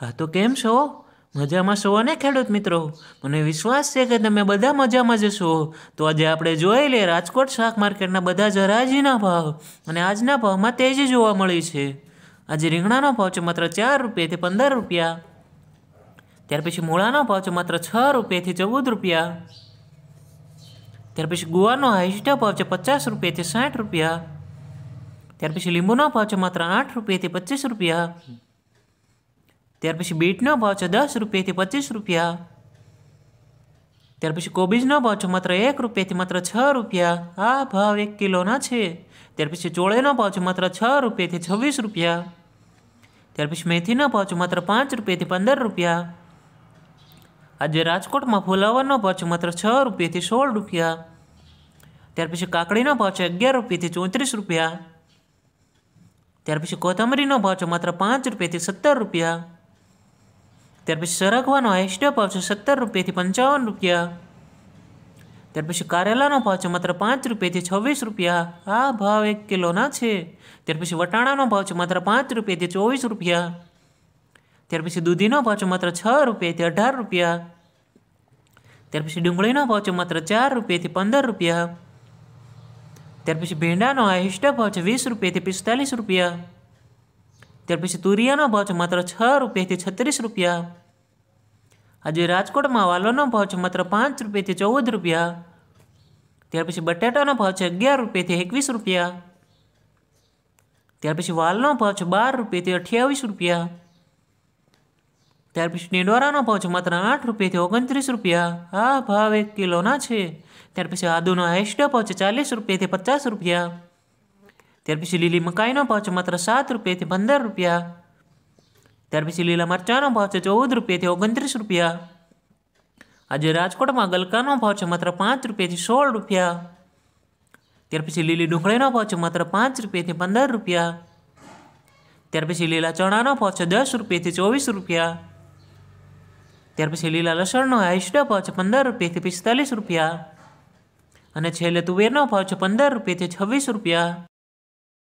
હા તો કેમ છો મજામાં છો ને ખેડૂત મિત્રો મને વિશ્વાસ છે કે તમે બધા મજામાં જ છો તો આજે આપણે જોઈ લઈએ રાજકોટ શાક માર્કેટના બધા જ હરાજીના ભાવ અને આજના ભાવમાં તેજી જોવા મળી છે આજે રીંગણાનો ભાવ છે માત્ર ચાર રૂપિયાથી પંદર રૂપિયા ત્યાર પછી મૂળાનો ભાવ છે માત્ર છ રૂપિયાથી ચૌદ રૂપિયા ત્યાર પછી ગુવાનો હાઈસ્ટા ભાવ છે પચાસ રૂપિયાથી સાઠ રૂપિયા ત્યાર પછી લીંબુનો ભાવ છે માત્ર આઠ રૂપિયાથી પચીસ રૂપિયા ત્યાર પછી બીટનો ભાવ છે દસ રૂપિયાથી પચીસ રૂપિયા ત્યાર પછી કોબીજનો ભાવ છે માત્ર એક રૂપિયાથી માત્ર છ રૂપિયા આ ભાવ એક કિલોના છે ત્યાર પછી ચોળેનો ભાવ છે માત્ર છ રૂપિયાથી છવ્વીસ રૂપિયા ત્યાર પછી મેથીનો ભાવ છે માત્ર પાંચ રૂપિયાથી પંદર રૂપિયા આજે રાજકોટમાં ફુલાવરનો ભાવ છે માત્ર છ રૂપિયાથી સોળ રૂપિયા ત્યાર પછી કાકડીનો ભાવ છે અગિયાર રૂપિયાથી ચોત્રીસ રૂપિયા ત્યાર પછી કોથમરીનો ભાવ છે માત્ર પાંચ રૂપિયાથી સત્તર રૂપિયા ત્યાર પછી સરગવાનો હાઈસ્ટ ભાવ છે સત્તર રૂપિયાથી પંચાવન રૂપિયા ત્યાર પછી કારેલાનો ભાવ છે માત્ર પાંચ રૂપિયાથી છવ્વીસ રૂપિયા આ ભાવ એક કિલોના છે ત્યાર પછી વટાણાનો ભાવ છે માત્ર પાંચ રૂપિયાથી ચોવીસ રૂપિયા ત્યાર પછી દૂધીનો ભાવ છે માત્ર છ રૂપિયાથી અઢાર રૂપિયા ત્યાર પછી ડુંગળીનો ભાવ છે માત્ર ચાર રૂપિયાથી પંદર રૂપિયા ત્યાર પછી ભીંડાનો હાઈસ્ટ ભાવ છે વીસ રૂપિયાથી પિસ્તાલીસ રૂપિયા ત્યાર પછી તુરિયાનો ભાવ છે માત્ર છ રૂપિયાથી છત્રીસ રૂપિયા આજે રાજકોટમાં વાલોનો ભાવ છે માત્ર પાંચ રૂપિયાથી ચૌદ રૂપિયા ત્યાર પછી બટાટાનો ભાવ છે અગિયાર રૂપિયાથી એકવીસ રૂપિયા ત્યાર પછી વાલનો ભાવ છે બાર રૂપિયાથી અઠ્યાવીસ રૂપિયા ત્યાર પછી ટીંડોરાનો ભાવ છે માત્ર આઠ રૂપિયાથી ઓગણત્રીસ રૂપિયા આ ભાવ એક કિલોના છે ત્યાર પછી આદુનો હાઈસ્ટ ભાવ છે ચાલીસ રૂપિયાથી પચાસ રૂપિયા ત્યાર પછી લીલી મકાઈનો ભાવ છે માત્ર સાત રૂપિયાથી પંદર રૂપિયા ત્યાર પછી લીલા મરચાંનો ભાવ છે ચૌદ રૂપિયાથી ઓગણત્રીસ રૂપિયા આજે રાજકોટમાં ગલકાનો ભાવ છે માત્ર પાંચ રૂપિયાથી સોળ રૂપિયા ત્યાર પછી લીલી ડુંગળીનો ભાવ છે માત્ર પાંચ રૂપિયાથી પંદર રૂપિયા ત્યાર પછી લીલા ચણાનો ભાવ છે દસ રૂપિયાથી ચોવીસ રૂપિયા ત્યાર પછી લીલા લસણનો આઈસડો ભાવ છે પંદર રૂપિયાથી પિસ્તાલીસ રૂપિયા અને છેલ્લે તુવેરનો ભાવ છે પંદર રૂપિયાથી છવ્વીસ રૂપિયા